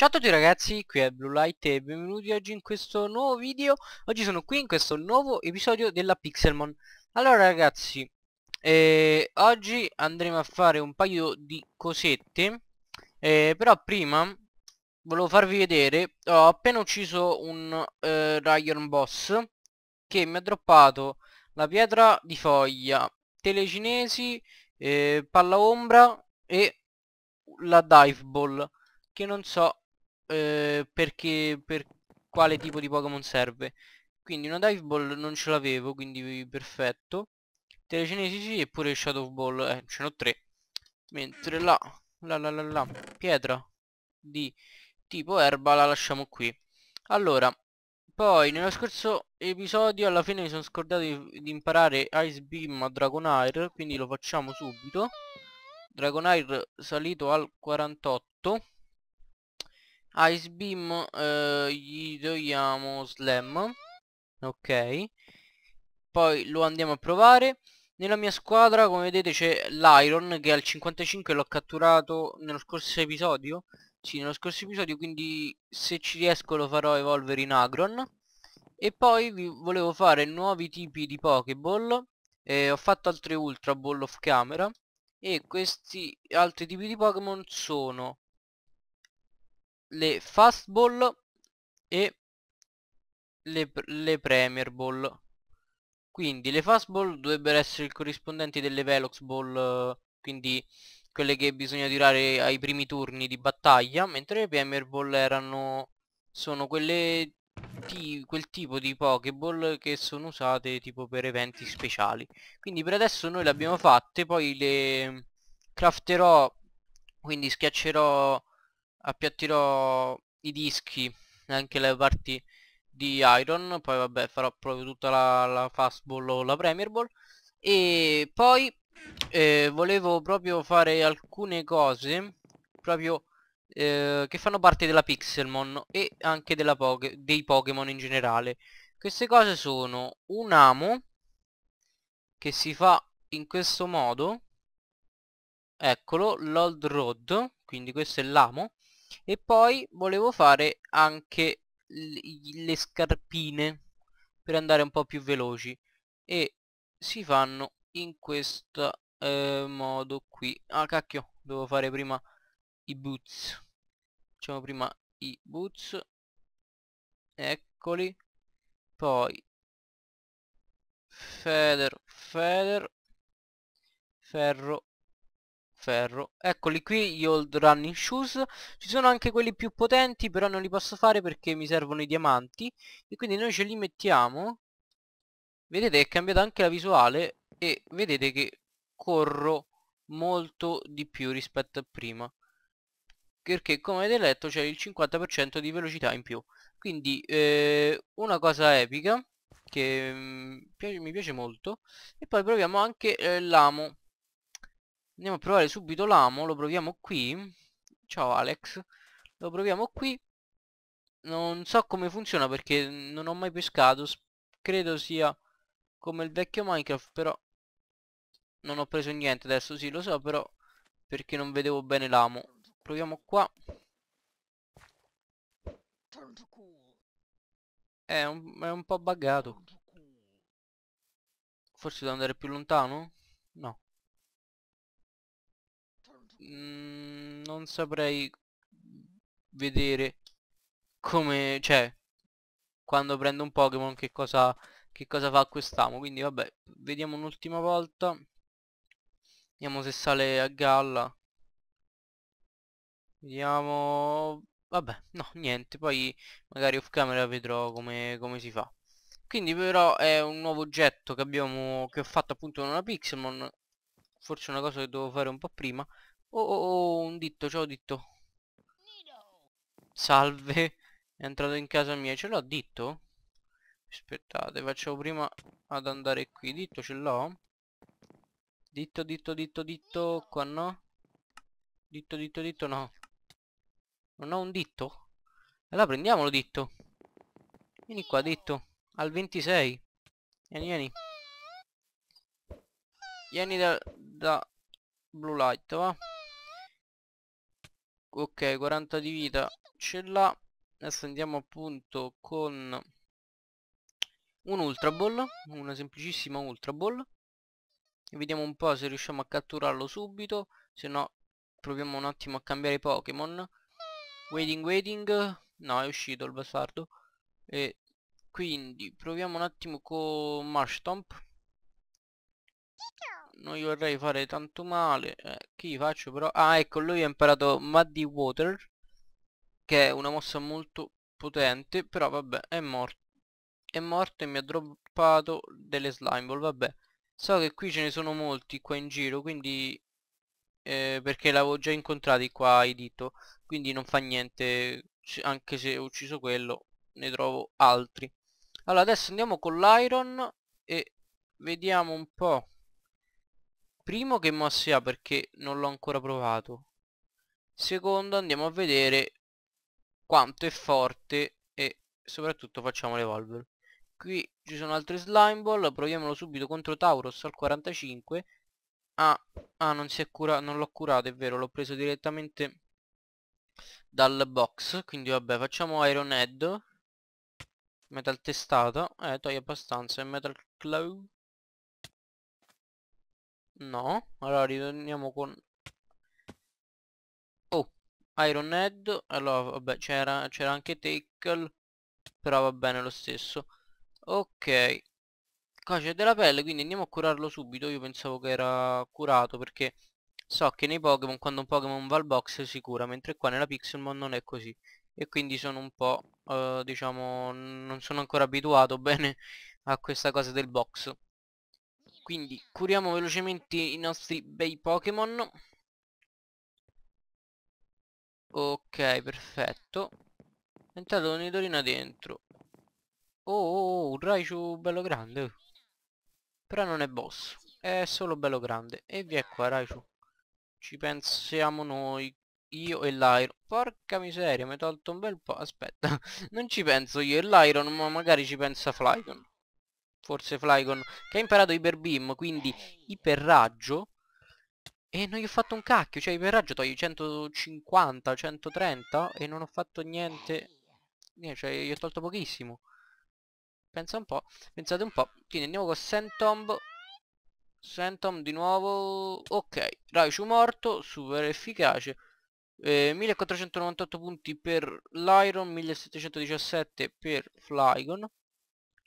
Ciao a tutti ragazzi, qui è Blue Light e benvenuti oggi in questo nuovo video Oggi sono qui in questo nuovo episodio della Pixelmon Allora ragazzi, eh, oggi andremo a fare un paio di cosette eh, Però prima volevo farvi vedere, ho appena ucciso un eh, Ryan Boss Che mi ha droppato la pietra di foglia, telecinesi, eh, palla ombra e la dive ball che non so eh, perché, per quale tipo di Pokémon serve. Quindi una Dive Ball non ce l'avevo, quindi perfetto. Telecinesi sì, eppure Shadow Ball, eh, ce n'ho tre. Mentre la, la, la, la, la, pietra di tipo erba la lasciamo qui. Allora, poi nello scorso episodio alla fine mi sono scordato di, di imparare Ice Beam a Dragonair, quindi lo facciamo subito. Dragonair salito al 48 Ice Beam eh, gli togliamo Slam Ok Poi lo andiamo a provare Nella mia squadra come vedete c'è l'Iron che al 55 l'ho catturato nello scorso episodio Sì nello scorso episodio quindi se ci riesco lo farò evolvere in Agron E poi vi volevo fare nuovi tipi di Pokéball eh, Ho fatto altre Ultra Ball off camera E questi altri tipi di Pokémon sono le fastball e le, le premier ball quindi le fastball dovrebbero essere il corrispondente delle velox ball quindi quelle che bisogna tirare ai primi turni di battaglia mentre le premier ball erano sono quelle quel tipo di pokeball che sono usate tipo per eventi speciali quindi per adesso noi le abbiamo fatte poi le crafterò quindi schiaccerò appiattirò i dischi anche le parti di Iron poi vabbè farò proprio tutta la, la fastball o la Premier Ball e poi eh, volevo proprio fare alcune cose proprio eh, che fanno parte della Pixelmon e anche po dei pokemon in generale queste cose sono un amo che si fa in questo modo eccolo l'old road quindi questo è l'amo e poi volevo fare anche le scarpine per andare un po' più veloci e si fanno in questo eh, modo qui ah cacchio devo fare prima i boots facciamo prima i boots eccoli poi feather feather ferro ferro eccoli qui gli old running shoes ci sono anche quelli più potenti però non li posso fare perché mi servono i diamanti e quindi noi ce li mettiamo vedete è cambiata anche la visuale e vedete che corro molto di più rispetto a prima perché come avete letto c'è il 50% di velocità in più quindi eh, una cosa epica che mm, mi piace molto e poi proviamo anche eh, l'amo andiamo a provare subito l'amo lo proviamo qui ciao Alex lo proviamo qui non so come funziona perché non ho mai pescato credo sia come il vecchio Minecraft però non ho preso niente adesso sì lo so però perché non vedevo bene l'amo proviamo qua è un, è un po' buggato forse devo andare più lontano? no Mm, non saprei vedere come, cioè, quando prendo un Pokémon che cosa, che cosa fa quest'amo. Quindi vabbè, vediamo un'ultima volta. Vediamo se sale a galla. Vediamo... Vabbè, no, niente, poi magari off camera vedrò come, come si fa. Quindi però è un nuovo oggetto che abbiamo, che ho fatto appunto con una Pixelmon, forse una cosa che dovevo fare un po' prima, Oh, oh, oh, un ditto, ciao ditto. Salve, è entrato in casa mia, ce l'ho ditto? Aspettate, facciamo prima ad andare qui, ditto ce l'ho? Ditto, ditto, ditto, ditto, qua no? Ditto, ditto, ditto, no. Non ho un ditto? Allora prendiamolo ditto. Vieni qua, ditto. Al 26. Vieni, vieni. Vieni da, da Blue Light, va? ok 40 di vita ce l'ha adesso andiamo appunto con un ultra ball una semplicissima ultra ball e vediamo un po' se riusciamo a catturarlo subito se no proviamo un attimo a cambiare i Pokémon waiting waiting no è uscito il bastardo e quindi proviamo un attimo con Marshtomp. Tomp non gli vorrei fare tanto male eh, gli faccio però ah ecco lui ha imparato Muddy Water che è una mossa molto potente però vabbè è morto è morto e mi ha droppato delle slime ball vabbè so che qui ce ne sono molti qua in giro quindi eh, perché l'avevo già incontrati qua ai dito quindi non fa niente anche se ho ucciso quello ne trovo altri allora adesso andiamo con l'iron e vediamo un po' Primo che mosse ha perché non l'ho ancora provato. Secondo andiamo a vedere quanto è forte e soprattutto facciamo l'evolver. Qui ci sono altri slime ball, proviamolo subito contro Tauros al 45. Ah, ah non si non l'ho curato, è vero, l'ho preso direttamente dal box. Quindi vabbè, facciamo Iron Head. Metal testata, eh, togli abbastanza, e Metal Claw No. Allora ritorniamo con... Oh, Iron Head. Allora, vabbè, c'era anche Tackle. Però va bene lo stesso. Ok. Qua c'è della pelle, quindi andiamo a curarlo subito. Io pensavo che era curato perché... So che nei Pokémon quando un Pokémon va al box si cura, mentre qua nella Pixelmon non è così. E quindi sono un po', eh, diciamo, non sono ancora abituato bene a questa cosa del box. Quindi curiamo velocemente i nostri bei Pokémon. Ok, perfetto. È entrato un'idorina dentro. Oh, oh, oh, un Raichu bello grande. Però non è boss. È solo bello grande. E via qua, Raichu. Ci pensiamo noi. Io e l'Iron. Porca miseria, mi hai tolto un bel po'. Aspetta. non ci penso io e l'Iron, ma magari ci pensa Flygon forse Flygon, che ha imparato Hyper Beam, quindi iperraggio, e non gli ho fatto un cacchio, cioè iperraggio togli 150, 130 e non ho fatto niente, cioè gli ho tolto pochissimo. Pensa un po', pensate un po', quindi andiamo con Sentomb, Sentom di nuovo, ok, Raichu morto, super efficace, eh, 1498 punti per l'Iron, 1717 per Flygon,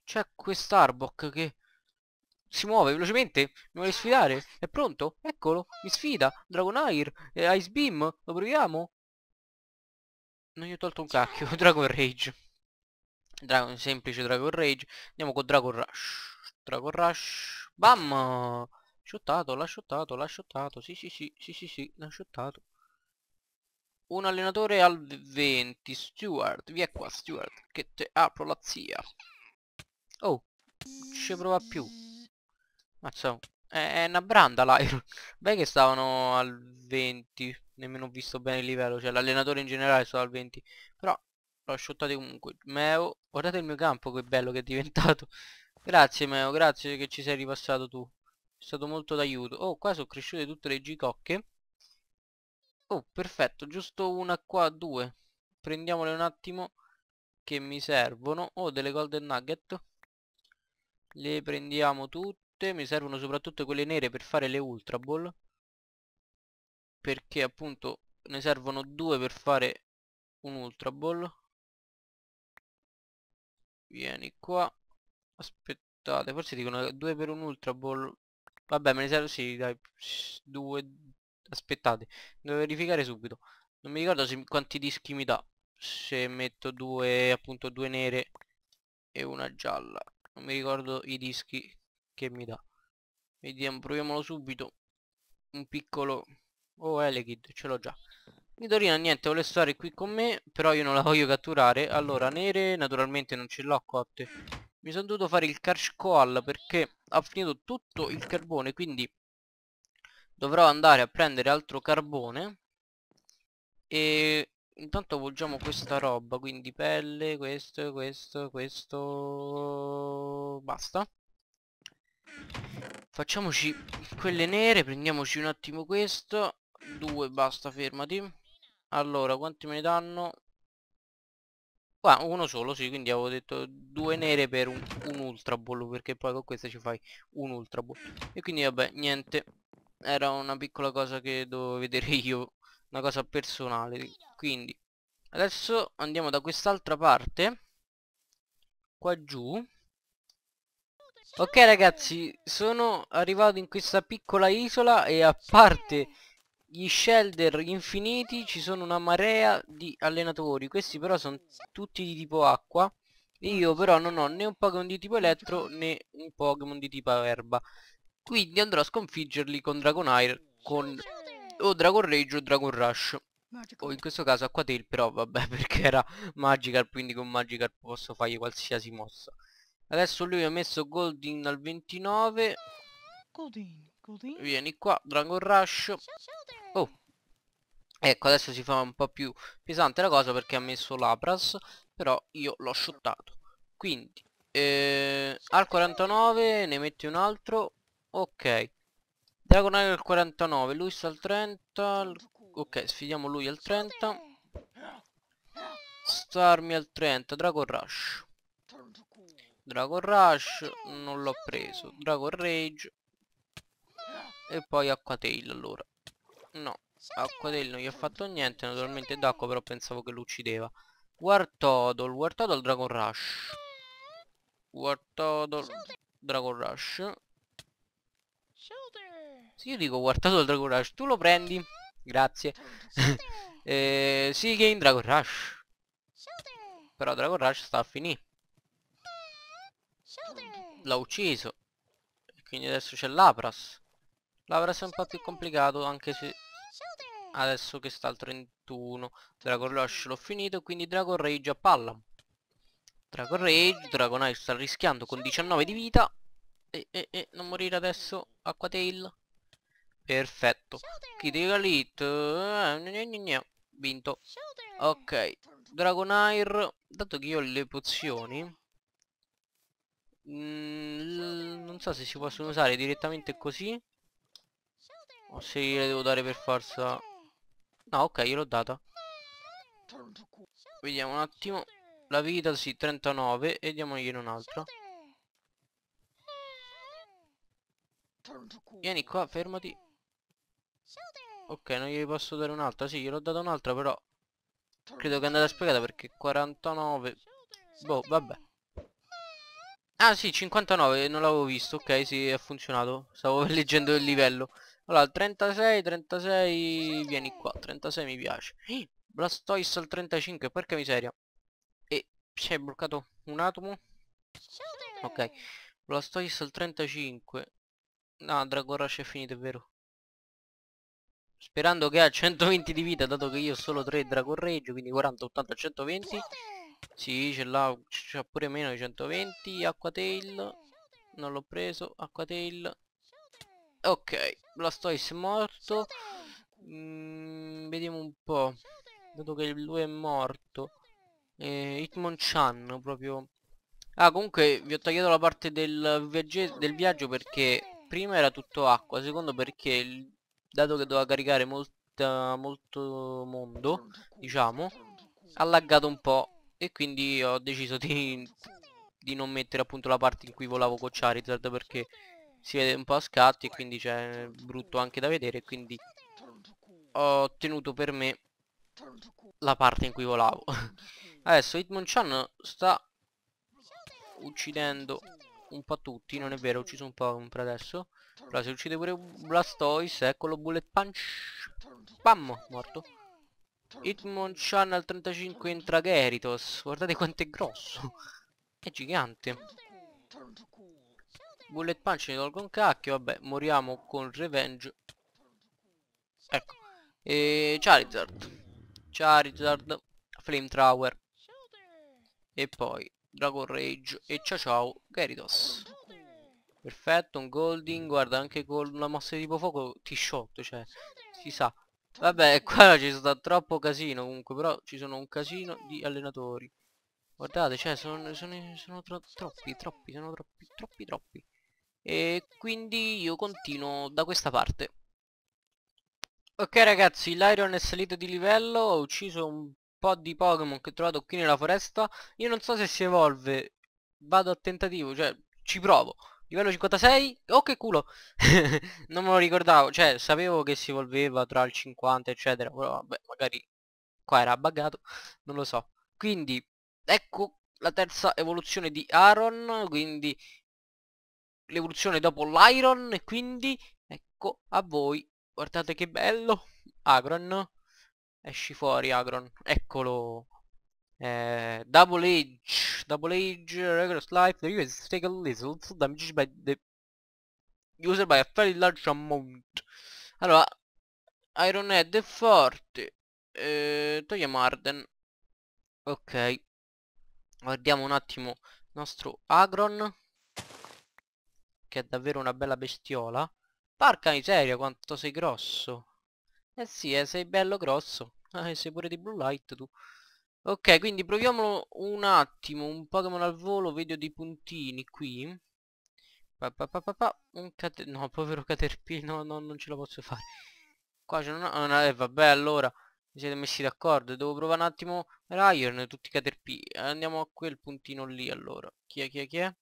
c'è quest'Arbok che si muove velocemente, mi vuole sfidare, è pronto, eccolo, mi sfida, Dragonair, eh, Ice Beam, lo proviamo? Non gli ho tolto un cacchio, Dragon Rage. Dragon, semplice Dragon Rage, andiamo con Dragon Rush, Dragon Rush, bam! Shottato, l'ha sciottato, l'ha sciottato, sì sì sì, sì sì sì, l'ha sciottato. Un allenatore al 20, Stewart, via qua Stuart, che te apro la zia ci prova più. Mazza, è, è una branda l'Iron. Beh che stavano al 20, nemmeno ho visto bene il livello, cioè l'allenatore in generale stava al 20. Però l'ho asciuttato comunque. Meo, guardate il mio campo che bello che è diventato. Grazie Meo, grazie che ci sei ripassato tu. È stato molto d'aiuto. Oh, qua sono cresciute tutte le gicocche. Oh, perfetto, giusto una qua, due. Prendiamole un attimo che mi servono. Oh, delle golden nugget. Le prendiamo tutte, mi servono soprattutto quelle nere per fare le Ultra Ball. Perché appunto ne servono due per fare un Ultra Ball. Vieni qua. Aspettate, forse dicono due per un Ultra Ball. Vabbè, me ne serve, sì, dai, due... Aspettate, devo verificare subito. Non mi ricordo se, quanti dischi mi dà se metto due appunto due nere e una gialla non mi ricordo i dischi che mi dà vediamo proviamolo subito un piccolo oh Elekid ce l'ho già Nidorina niente vuole stare qui con me però io non la voglio catturare allora nere naturalmente non ce l'ho cotte mi sono dovuto fare il cash call perché ha finito tutto il carbone quindi dovrò andare a prendere altro carbone e intanto volgiamo questa roba quindi pelle questo questo questo basta facciamoci quelle nere prendiamoci un attimo questo due basta fermati allora quanti me ne danno qua ah, uno solo sì quindi avevo detto due nere per un, un ultra ball perché poi con questa ci fai un ultra ball e quindi vabbè niente era una piccola cosa che dovevo vedere io una cosa personale quindi adesso andiamo da quest'altra parte qua giù ok ragazzi sono arrivato in questa piccola isola e a parte gli shelter infiniti ci sono una marea di allenatori questi però sono tutti di tipo acqua io però non ho né un Pokémon di tipo elettro né un Pokémon di tipo erba quindi andrò a sconfiggerli con Dragonair con o oh, Dragon Rage o Dragon Rush. Magical. O oh, in questo caso Acquatail però vabbè perché era Magical quindi con Magical posso fargli qualsiasi mossa. Adesso lui ha messo Goldin al 29. Goldin, Goldin. Vieni qua, Dragon Rush. Oh. Ecco, adesso si fa un po' più pesante la cosa perché ha messo Lapras, però io l'ho shottato. Quindi, eh, al 49 ne metti un altro. Ok. Diagonale al 49, lui sta al 30. Ok, sfidiamo lui al 30. Starmi al 30, Dragon Rush. Dragon Rush, non l'ho preso. Dragon Rage. E poi Acquatail allora. No, Acquatail non gli ha fatto niente, naturalmente d'acqua però pensavo che lo uccideva. War War Wartodol Dragon Rush. War Wartodol Dragon Rush. Se io dico guardato il Dragon Rush, tu lo prendi? Grazie. eh, sì che in Dragon Rush. Però Dragon Rush sta a finire. L'ha ucciso. Quindi adesso c'è l'Apras. L'Apras è un po' più complicato anche se... Adesso che sta al 31. Dragon Rush l'ho finito, quindi Dragon Rage a palla. Dragon Rage, Dragon Ice sta rischiando con 19 di vita eh, eh, eh, non morire adesso, Aquatail. Perfetto. Kidiga Lit. Eh, Vinto. Ok. Dragonair. Dato che io ho le pozioni. Mm, non so se si possono usare direttamente così. O se le devo dare per forza. No, ok, gliel'ho data. Vediamo un attimo. La vita, sì, 39. E diamogliene un'altra. Vieni qua, fermati. Ok, non gli posso dare un'altra. Sì, gliel'ho data un'altra, però... Credo che andata spiegata perché 49... Boh, vabbè. Ah sì, 59, non l'avevo visto. Ok, sì, ha funzionato. Stavo leggendo il livello. Allora, 36, 36... Vieni qua, 36 mi piace. Eh, Blastoise al 35, porca miseria. E si è bloccato un atomo. Ok. Blastoise al 35. No, Dragon Rush è finito, è vero. Sperando che ha 120 di vita, dato che io ho solo 3 Dragon Rage, quindi 40, 80, 120. Sì, ce l'ha, c'ha pure meno di 120. Aquatail. Non l'ho preso, Aquatail. Ok, Blastoise è morto. Mm, vediamo un po'. Dato che lui è morto. Eh, Hitmonchan proprio... Ah, comunque vi ho tagliato la parte del, del viaggio perché prima era tutto acqua secondo perché il, dato che doveva caricare molta, molto mondo diciamo ha laggato un po' e quindi ho deciso di, di non mettere appunto la parte in cui volavo con Charizard perché si vede un po' a scatti e quindi c'è brutto anche da vedere quindi ho ottenuto per me la parte in cui volavo adesso Hitmonchan sta uccidendo un po' tutti, non è vero, ho ucciso un po' per adesso. Però se uccide pure Blastoise, eccolo Bullet Punch. Pam, morto. Hitmonchan al 35 entra Geritos. Guardate quanto è grosso. è gigante. Bullet Punch ne tolgo un cacchio, vabbè, moriamo con Revenge. Ecco. E Charizard. Charizard, Flame Tower. E poi Dragon Rage e ciao ciao Geridos Perfetto, un Golding, guarda anche con la mossa di tipo fuoco ti shot, cioè si sa Vabbè, qua ci sta troppo casino comunque, però ci sono un casino di allenatori Guardate, cioè sono, sono, sono tro troppi, troppi, sono troppi, troppi, troppi E quindi io continuo da questa parte Ok ragazzi, l'Iron è salito di livello, ho ucciso un po' di Pokémon che ho trovato qui nella foresta Io non so se si evolve Vado a tentativo, cioè ci provo Livello 56? Oh che culo Non me lo ricordavo Cioè sapevo che si evolveva tra il 50 eccetera Però vabbè magari qua era buggato Non lo so Quindi ecco la terza evoluzione di Aaron Quindi l'evoluzione dopo l'Iron E quindi ecco a voi Guardate che bello Agron Esci fuori Agron, eccolo. Eh, double age, double age, regular life, the user take a little damage by the user by a fairly large amount. Allora, Iron Head è forte. Eh, togliamo Arden. Ok. Guardiamo un attimo il nostro Agron. Che è davvero una bella bestiola. Parca miseria, quanto sei grosso. Eh sì, eh, sei bello grosso. Ah, sei pure di blue light tu. Ok, quindi proviamolo un attimo, un Pokémon al volo, vedo dei puntini qui. Pa, pa, pa, pa, pa. Un cate no, povero Caterpillar, no, no, non ce la posso fare. Qua c'è una... una... Eh, vabbè, allora, mi siete messi d'accordo, devo provare un attimo Ryan, tutti i Caterpillar. Andiamo a quel puntino lì, allora. Chi è, chi è, chi è?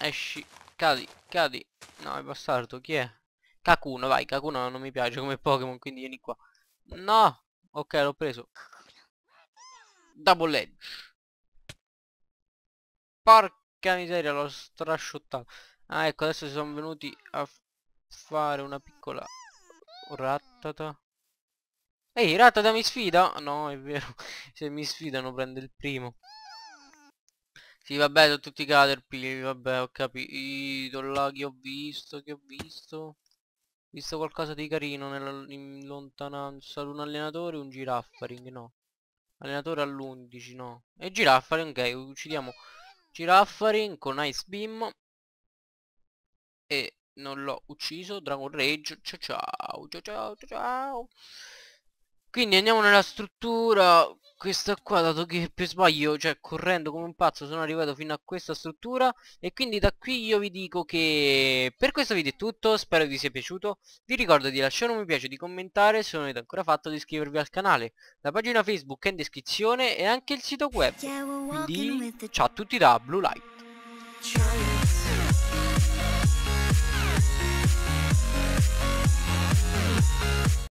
Esci Cadi, cadi. No, è bastardo, chi è? Kakuno, vai, Kakuno non mi piace come Pokémon, quindi vieni qua. No! Ok, l'ho preso. Double Edge. Porca miseria, l'ho strasciottato Ah, ecco, adesso si sono venuti a fare una piccola... Rattata. Ehi, Rattata mi sfida? No, è vero. Se mi sfidano prende il primo. Sì, vabbè, sono tutti i caterpillar, vabbè, ho capito là che ho visto, che ho visto. Ho visto qualcosa di carino nella, in lontananza. Un allenatore un giraffaring, no. Allenatore all'11, no. E giraffaring, ok, uccidiamo giraffaring con ice beam. E non l'ho ucciso, Dragon Rage, ciao ciao, ciao ciao ciao ciao. Quindi andiamo nella struttura Questa qua dato che per sbaglio Cioè correndo come un pazzo sono arrivato fino a questa struttura E quindi da qui io vi dico che Per questo video è tutto Spero vi sia piaciuto Vi ricordo di lasciare un mi piace, di commentare Se non avete ancora fatto di iscrivervi al canale La pagina Facebook è in descrizione E anche il sito web Quindi ciao a tutti da Blue Light